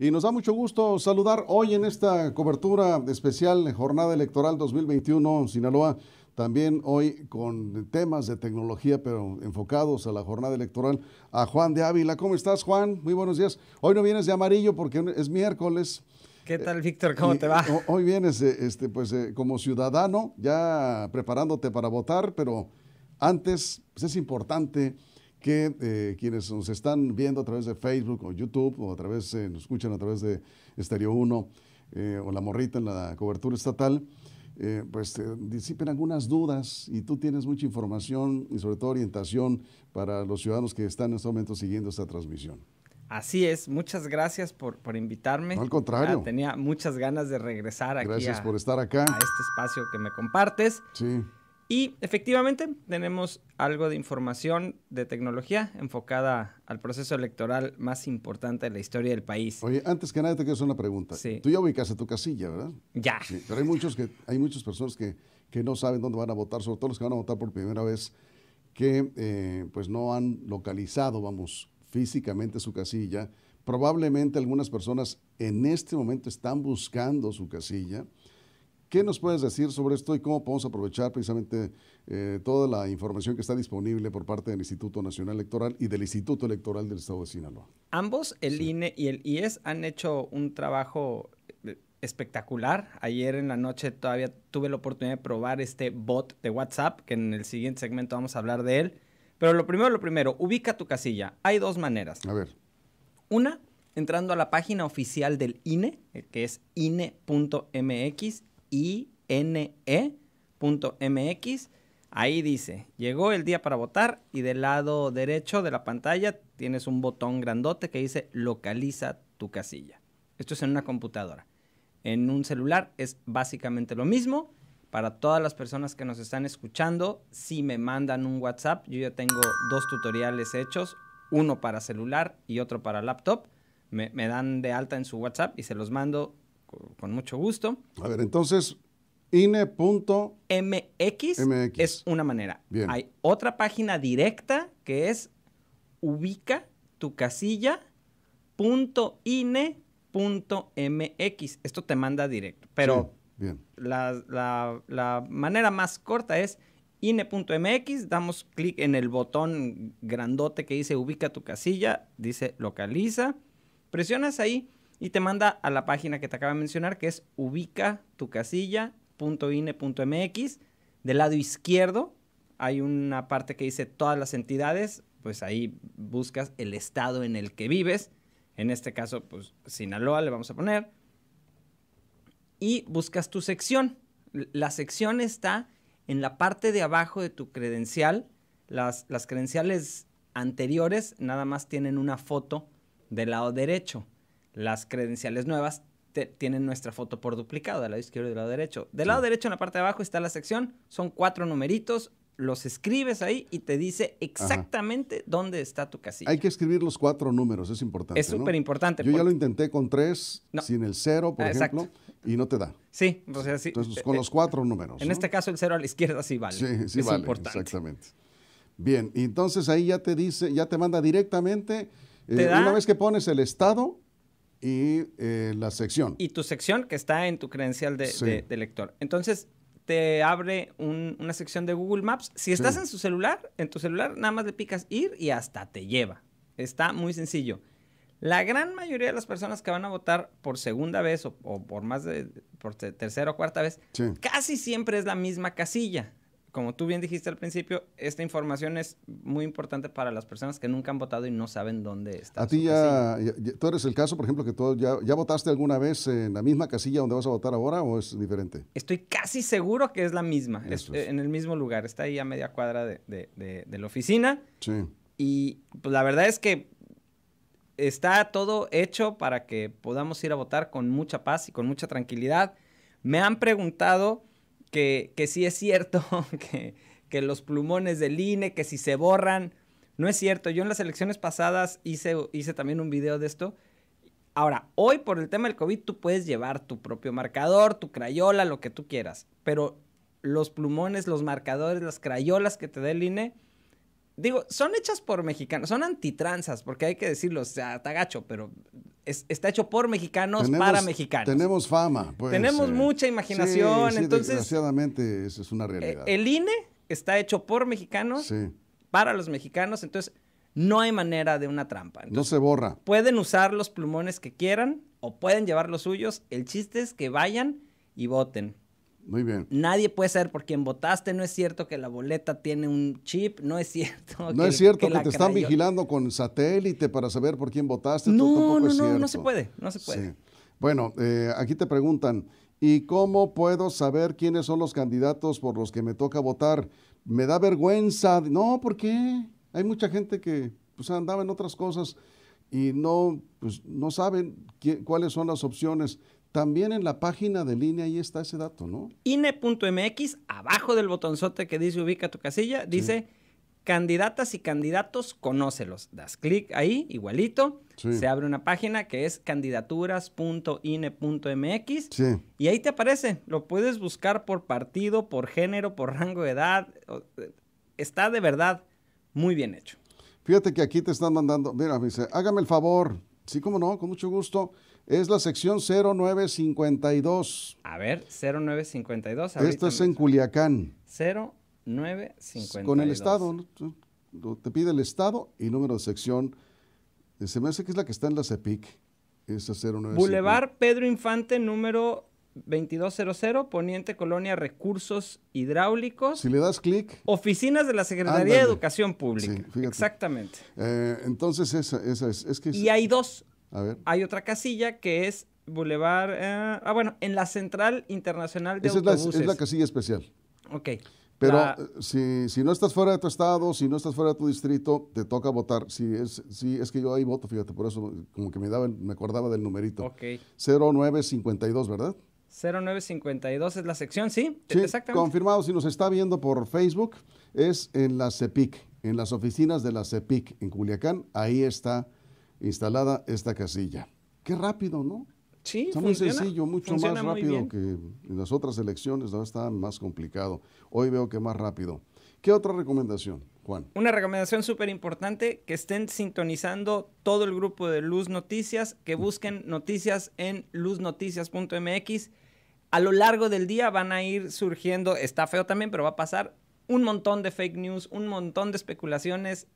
Y nos da mucho gusto saludar hoy en esta cobertura especial Jornada Electoral 2021 Sinaloa, también hoy con temas de tecnología, pero enfocados a la jornada electoral, a Juan de Ávila. ¿Cómo estás, Juan? Muy buenos días. Hoy no vienes de amarillo porque es miércoles. ¿Qué tal, Víctor? ¿Cómo eh, te va? Oh, hoy vienes eh, este, pues, eh, como ciudadano, ya preparándote para votar, pero antes pues, es importante que eh, quienes nos están viendo a través de Facebook o YouTube o a través, eh, nos escuchan a través de Estéreo 1 eh, o La Morrita en la cobertura estatal, pues disipen algunas dudas y tú tienes mucha información y sobre todo orientación para los ciudadanos que están en este momento siguiendo esta transmisión. Así es, muchas gracias por, por invitarme. al contrario. Ah, tenía muchas ganas de regresar aquí. Gracias por estar acá. A este espacio que me compartes. Sí. Y efectivamente tenemos algo de información de tecnología enfocada al proceso electoral más importante de la historia del país. Oye, antes que nada te quiero hacer una pregunta. Sí. Tú ya ubicaste tu casilla, ¿verdad? Ya. pero hay muchos que hay muchas personas que, no saben dónde van a votar, sobre todo los que van a votar por primera vez, que eh, pues no han localizado, vamos, físicamente su casilla. Probablemente algunas personas en este momento están buscando su casilla ¿Qué nos puedes decir sobre esto y cómo podemos aprovechar precisamente eh, toda la información que está disponible por parte del Instituto Nacional Electoral y del Instituto Electoral del Estado de Sinaloa? Ambos, el INE y el IES, han hecho un trabajo eh, espectacular. Ayer en la noche todavía tuve la oportunidad de probar este bot de WhatsApp, que en el siguiente segmento vamos a hablar de él. Pero lo primero, lo primero, ubica tu casilla. Hay dos maneras. A ver. Una, entrando a la página oficial del INE, eh, que es ine.mx, ine.mx. Ahí dice, llegó el día para votar y del lado derecho de la pantalla tienes un botón grandote que dice localiza tu casilla. Esto es en una computadora. En un celular es básicamente lo mismo. Para todas las personas que nos están escuchando, si me mandan un WhatsApp, yo ya tengo dos tutoriales hechos, uno para celular y otro para laptop. Me, me dan de alta en su WhatsApp y se los mando con mucho gusto. A ver, entonces, INE.mx MX. es una manera. Hay otra página directa que es ubica tu casilla e .mx. Esto te manda directo, pero La, la, manera más corta es INE.mx, damos clic en el botón grandote que dice ubica tu casilla, dice localiza, presionas ahí y te manda a la página que te acaba de mencionar, que es ubicatucasilla.ine.mx. Del lado izquierdo hay una parte que dice todas las entidades, pues ahí buscas el estado en el que vives. En este caso, pues Sinaloa le vamos a poner. Y buscas tu sección. La sección está en la parte de abajo de tu credencial. Las, las credenciales anteriores nada más tienen una foto del lado derecho las credenciales nuevas tienen nuestra foto por duplicado, del lado izquierdo y del lado derecho. Del lado derecho, en la parte de abajo, está la sección, son cuatro numeritos, los escribes ahí y te dice exactamente dónde está tu casilla. Hay que escribir los cuatro números, es importante. Es súper importante. Yo ya lo intenté con tres, sin el cero, por ah, ejemplo, y no te da. Sí, o sea, Entonces, pues, eh, con eh, los cuatro números. En este caso, el cero a la izquierda sí vale. Sí, sí es importante. exactamente. Bien, y entonces ahí ya te dice, ya te manda directamente, eh, una vez que pones el estado, y eh, la sección. Y tu sección que está en tu credencial de, lector. Entonces, te abre una sección de Google Maps. Si estás en su celular, en tu celular nada más le picas ir y hasta te lleva. Está muy sencillo. La gran mayoría de las personas que van a votar por segunda vez o, por más de por tercera o cuarta vez, casi siempre es la misma casilla como tú bien dijiste al principio, esta información es muy importante para las personas que nunca han votado y no saben dónde está. A ti ya, tú eres el caso, por ejemplo, que tú ya, votaste alguna vez en la misma casilla donde vas a votar ahora o es diferente? Estoy casi seguro que es la misma, eh, en el mismo lugar, está ahí a media cuadra de, de, de, la oficina. Sí. Y pues, la verdad es que está todo hecho para que podamos ir a votar con mucha paz y con mucha tranquilidad. Me han preguntado que, sí es cierto que, los plumones del INE, que si se borran, no es cierto. Yo en las elecciones pasadas hice, hice también un video de esto. Ahora, hoy por el tema del COVID tú puedes llevar tu propio marcador, tu crayola, lo que tú quieras, pero los plumones, los marcadores, las crayolas que te dé el INE, digo, son hechas por mexicanos, son antitranzas, porque hay que decirlo, o sea, está pero es, está hecho por mexicanos para mexicanos. Tenemos fama, pues, Tenemos eh. mucha imaginación, entonces. Desgraciadamente, eso es una realidad. Eh, el INE está hecho por mexicanos, para los mexicanos, entonces no hay manera de una trampa. no se borra. Pueden usar los plumones que quieran o pueden llevar los suyos, el chiste es que vayan y voten. Muy bien. Nadie puede saber por quién votaste, no es cierto que la boleta tiene un chip, no es cierto. No es cierto que, te están vigilando con satélite para saber por quién votaste. No, no, no, no se puede, no se puede. Bueno, eh, aquí te preguntan, ¿y cómo puedo saber quiénes son los candidatos por los que me toca votar? Me da vergüenza. No, ¿por qué? Hay mucha gente que pues, andaba en otras cosas y no, pues, no saben cuáles son las opciones. También en la página de línea ahí está ese dato, ¿no? INE.mx, abajo del botonzote que dice ubica tu casilla, dice candidatas y candidatos, conócelos. Das clic ahí, igualito. Se abre una página que es candidaturas.ine.mx sí. y ahí te aparece. Lo puedes buscar por partido, por género, por rango de edad. Eh, está de verdad muy bien hecho. Fíjate que aquí te están mandando, mira, dice, hágame el favor. Sí, cómo no, con mucho gusto es la sección 0952. A ver, 0952. Esto es en Culiacán. 0952. Con el Estado, te pide el Estado y número de sección. Se me hace que es la que está en la CEPIC. Esa 0952. Boulevard Pedro Infante, número 2200, Poniente Colonia Recursos Hidráulicos. Si le das clic. Oficinas de la Secretaría de Educación Pública. Exactamente. Eh, entonces, esa, es, es, Y hay dos, hay otra casilla que es Boulevard. Eh, ah, bueno, en la Central Internacional de Esa Es la, casilla especial. Ok. Pero eh, si, no estás fuera de tu estado, si no estás fuera de tu distrito, te toca votar. Si es, que yo ahí voto, fíjate, por eso como que me, daba, me acordaba del numerito. Ok. 0952, ¿verdad? 0952 es la sección, ¿sí? sí Exactamente. Confirmado, si nos está viendo por Facebook, es en la CEPIC, en las oficinas de la CEPIC en Culiacán. Ahí está instalada esta casilla. Qué rápido, ¿no? Sí, está muy sencillo, mucho más rápido que en las otras elecciones, no está más complicado. Hoy veo que más rápido. ¿Qué otra recomendación, Juan? Una recomendación súper importante, que estén sintonizando todo el grupo de Luz Noticias, que mm. busquen noticias en luznoticias.mx. A lo largo del día van a ir surgiendo, está feo también, pero va a pasar un montón de fake news, un montón de especulaciones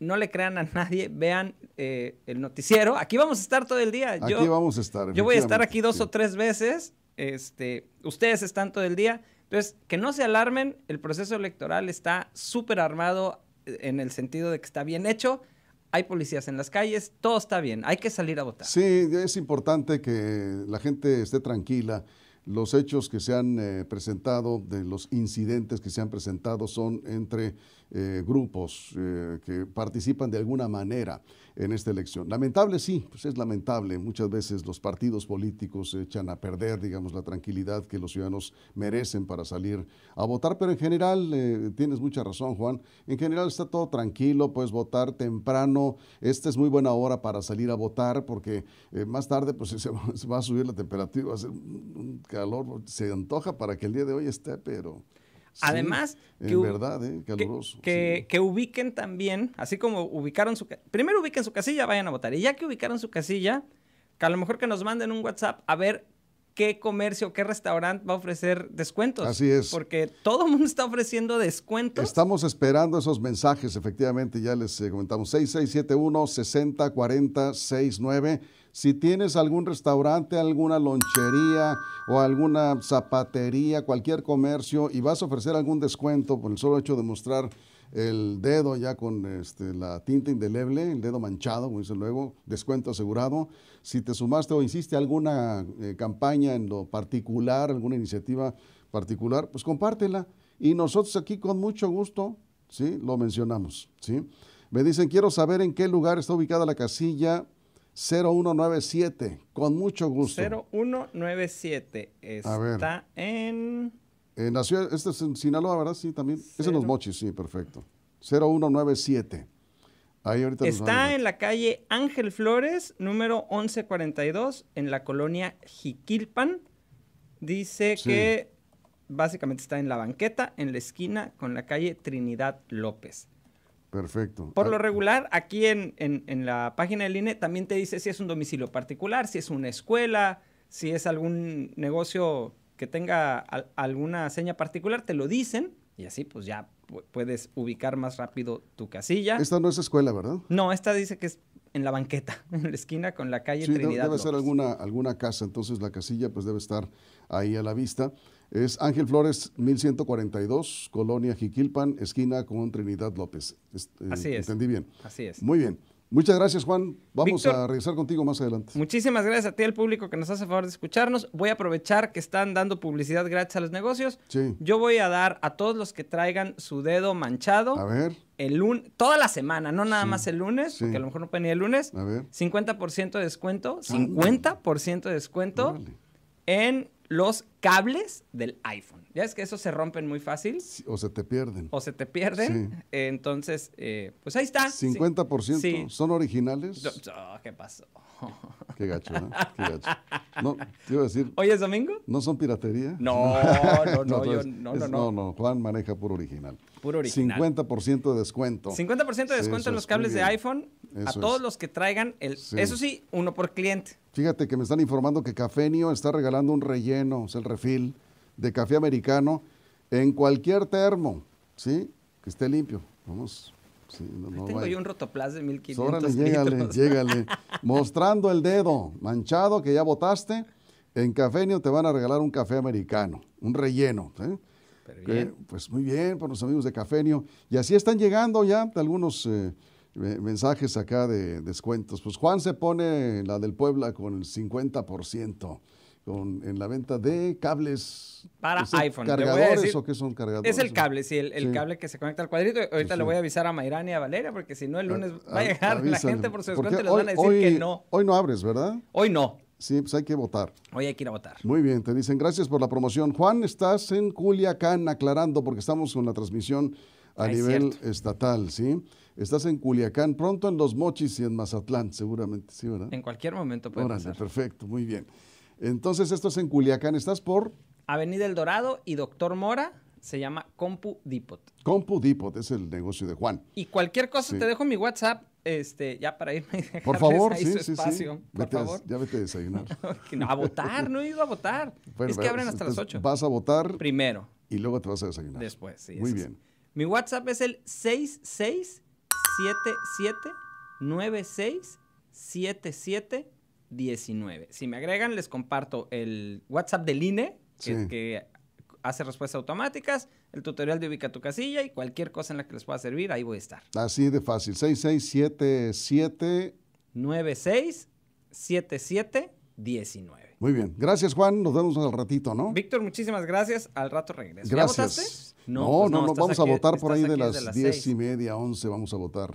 no le crean a nadie, vean eh, el noticiero. Aquí vamos a estar todo el día. Aquí vamos a estar. Yo voy a estar aquí dos o tres veces. Este, ustedes están todo el día. Entonces, que no se alarmen, el proceso electoral está súper armado eh, en el sentido de que está bien hecho. Hay policías en las calles, todo está bien, hay que salir a votar. Sí, es importante que la gente esté tranquila los hechos que se han eh, presentado, de los incidentes que se han presentado, son entre eh, grupos eh, que participan de alguna manera en esta elección. Lamentable, sí, pues es lamentable. Muchas veces los partidos políticos echan a perder, digamos, la tranquilidad que los ciudadanos merecen para salir a votar, pero en general, eh, tienes mucha razón, Juan, en general está todo tranquilo, puedes votar temprano, esta es muy buena hora para salir a votar porque más tarde pues se va a subir la temperatura, va a ser un calor, se antoja para que el día de hoy esté, pero... Además, que, ¿eh? que, ubiquen también, así como ubicaron su... Primero ubiquen su casilla, vayan a votar. Y ya que ubicaron su casilla, que a lo mejor que nos manden un WhatsApp a ver qué comercio, qué restaurante va a ofrecer descuentos. Así es. Porque todo el mundo está ofreciendo descuentos. Estamos esperando esos mensajes, efectivamente, ya les eh, comentamos. 6671 69 si tienes algún restaurante, alguna lonchería o alguna zapatería, cualquier comercio y vas a ofrecer algún descuento por el solo hecho de mostrar el dedo ya con este, la tinta indeleble, el dedo manchado, como dice luego, descuento asegurado. Si te sumaste o hiciste alguna eh, campaña en lo particular, alguna iniciativa particular, pues compártela. Y nosotros aquí con mucho gusto, ¿sí? Lo mencionamos, ¿sí? Me dicen, quiero saber en qué lugar está ubicada la casilla 0197, con mucho gusto. 0197 está en... nació, este es en Sinaloa, ¿verdad? Sí, también. Es en Los Mochis, sí, perfecto. 0197. Ahí ahorita está en la calle Ángel Flores, número 1142, en la colonia Jiquilpan. Dice que básicamente está en la banqueta, en la esquina, con la calle Trinidad López. Perfecto. Por ah. lo regular, aquí en, en, la página del INE también te dice si es un domicilio particular, si es una escuela, si es algún negocio que tenga alguna seña particular, te lo dicen y así pues ya puedes ubicar más rápido tu casilla. Esta no es escuela, ¿verdad? No, esta dice que es en la banqueta, en la esquina con la calle Trinidad. Debe ser alguna, alguna casa, entonces la casilla pues debe estar ahí a la vista. Es Ángel Flores, 1142, Colonia Jiquilpan, esquina con Trinidad López. Eh, Así es. Entendí bien. Así es. Muy bien. Muchas gracias, Juan. Vamos a regresar contigo más adelante. Muchísimas gracias a ti, al público que nos hace favor de escucharnos. Voy a aprovechar que están dando publicidad gratis a los negocios. Sí. Yo voy a dar a todos los que traigan su dedo manchado. A ver. El lunes, toda la semana, no nada más el lunes, porque a lo mejor no puede ni el lunes. A ver. 50% de descuento. 50% ah, de descuento en los cables del iPhone. Ya es que esos se rompen muy fácil. o se te pierden. O se te pierden. entonces, eh, pues ahí está. 50% son originales. ¿Qué pasó? Qué gacho, ¿no? Qué gacho. No, te iba a decir. ¿Hoy es domingo? ¿No son piratería? No, no, no, yo, no, no, Juan maneja puro original. Puro original. 50% de descuento. 50% de descuento en los cables de iPhone a todos los que traigan el. Eso sí, uno por cliente. Fíjate que me están informando que Cafenio está regalando un relleno, es el refil de café americano en cualquier termo, ¿sí? Que esté limpio. Vamos. tengo yo un rotoplas de 1500 Órale, llégale, llégale. Mostrando el dedo manchado que ya votaste, en Cafenio te van a regalar un café americano, un relleno. pues muy bien, por los amigos de Cafenio. Y así están llegando ya algunos... Eh, mensajes acá de descuentos. Pues Juan se pone la del Puebla con el 50%. Con, en la venta de cables para iPhone. ¿Cargadores qué son cargadores? Es el cable, sí, el, cable que se conecta al cuadrito. Ahorita le voy a avisar a Mayrán y a Valeria porque si no el lunes va a llegar la gente por su descuento y les van a decir que no. Hoy no abres, ¿verdad? Hoy no. Sí, pues hay que votar. Hoy hay que ir a votar. Muy bien, te dicen gracias por la promoción. Juan, estás en Culiacán aclarando porque estamos con la transmisión a nivel estatal, ¿sí? Estás en Culiacán, pronto en Los Mochis y en Mazatlán, seguramente, ¿sí, verdad? En cualquier momento puede Órale, Perfecto, muy bien. Entonces, esto es en Culiacán, ¿estás por? Avenida El Dorado y Doctor Mora, se llama Compu Dipot Compu Dipot es el negocio de Juan. Y cualquier cosa, te dejo mi WhatsApp, este, ya para irme. por favor, sí, sí, sí. Por favor. ya vete a desayunar. a votar, no he ido a votar. es que pues, abren hasta las 8. Vas a votar. Primero. Y luego te vas a desayunar. Después, sí. Muy bien. Mi WhatsApp es el 6677967719. Si me agregan, les comparto el WhatsApp del INE, que, hace respuestas automáticas, el tutorial de ubica tu casilla y cualquier cosa en la que les pueda servir, ahí voy a estar. Así de fácil, 6677967719. Muy bien, gracias Juan, nos vemos al ratito, ¿no? Víctor, muchísimas gracias, al rato regreso. Gracias. No, no, pues vamos a votar por ahí de las, diez y media, once vamos a votar.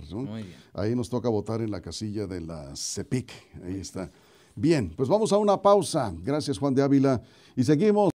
Ahí nos toca votar en la casilla de la CEPIC. Ahí está. Bien, pues vamos a una pausa. Gracias Juan de Ávila. Y seguimos.